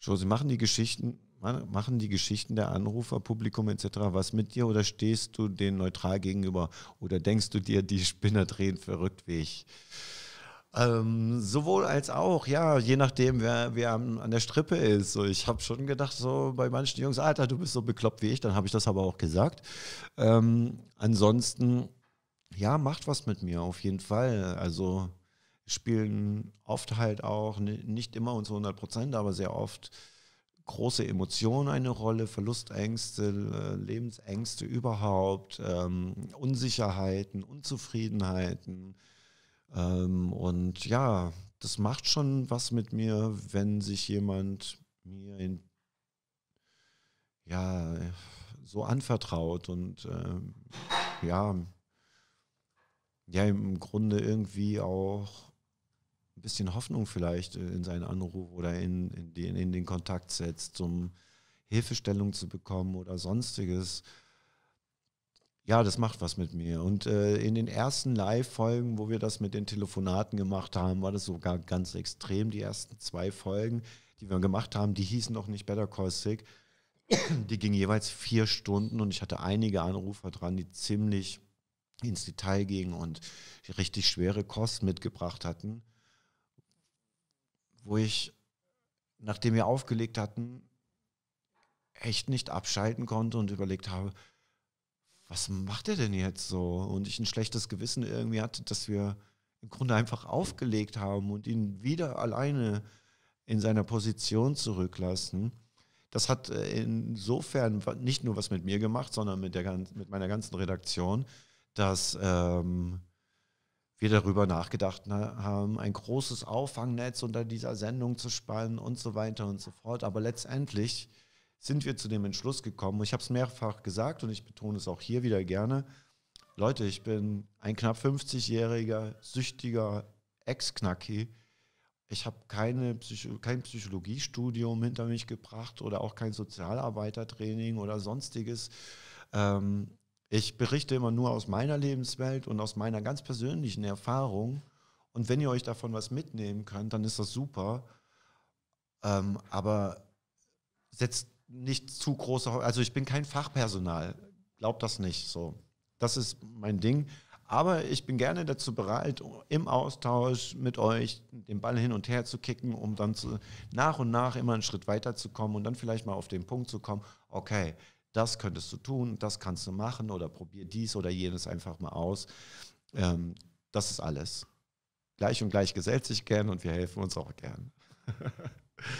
Schau, sie machen die Geschichten, machen die Geschichten der Anrufer, Publikum etc. was mit dir oder stehst du denen neutral gegenüber oder denkst du dir, die Spinner drehen verrückt wie ich? Ähm, sowohl als auch, ja, je nachdem, wer, wer an der Strippe ist. So, ich habe schon gedacht, so bei manchen Jungs, Alter, du bist so bekloppt wie ich, dann habe ich das aber auch gesagt. Ähm, ansonsten, ja, macht was mit mir auf jeden Fall. Also spielen oft halt auch, nicht immer und zu 100 Prozent, aber sehr oft große Emotionen eine Rolle, Verlustängste, äh, Lebensängste überhaupt, ähm, Unsicherheiten, Unzufriedenheiten. Ähm, und ja, das macht schon was mit mir, wenn sich jemand mir in, ja, so anvertraut und ähm, ja, ja, im Grunde irgendwie auch ein bisschen Hoffnung vielleicht äh, in seinen Anruf oder in, in, den, in den Kontakt setzt, um Hilfestellung zu bekommen oder sonstiges. Ja, das macht was mit mir. Und äh, in den ersten Live-Folgen, wo wir das mit den Telefonaten gemacht haben, war das sogar ganz extrem. Die ersten zwei Folgen, die wir gemacht haben, die hießen noch nicht Better Call Sick. Die gingen jeweils vier Stunden und ich hatte einige Anrufer dran, die ziemlich ins Detail gingen und richtig schwere Kosten mitgebracht hatten wo ich, nachdem wir aufgelegt hatten, echt nicht abschalten konnte und überlegt habe, was macht er denn jetzt so? Und ich ein schlechtes Gewissen irgendwie hatte, dass wir im Grunde einfach aufgelegt haben und ihn wieder alleine in seiner Position zurücklassen. Das hat äh, insofern nicht nur was mit mir gemacht, sondern mit, der, mit meiner ganzen Redaktion, dass ähm, wir darüber nachgedacht ne, haben, ein großes Auffangnetz unter dieser Sendung zu spannen und so weiter und so fort. Aber letztendlich sind wir zu dem Entschluss gekommen, ich habe es mehrfach gesagt und ich betone es auch hier wieder gerne, Leute, ich bin ein knapp 50-jähriger, süchtiger Ex-Knacki. Ich habe keine Psycho kein Psychologiestudium hinter mich gebracht oder auch kein Sozialarbeitertraining oder sonstiges. Ähm, ich berichte immer nur aus meiner Lebenswelt und aus meiner ganz persönlichen Erfahrung. Und wenn ihr euch davon was mitnehmen könnt, dann ist das super. Ähm, aber setzt nicht zu große. Also ich bin kein Fachpersonal. Glaubt das nicht so. Das ist mein Ding. Aber ich bin gerne dazu bereit, im Austausch mit euch den Ball hin und her zu kicken, um dann zu, nach und nach immer einen Schritt weiter zu kommen und dann vielleicht mal auf den Punkt zu kommen, okay, das könntest du tun, das kannst du machen oder probier dies oder jenes einfach mal aus. Ähm, das ist alles. Gleich und gleich gesellt sich gern und wir helfen uns auch gern.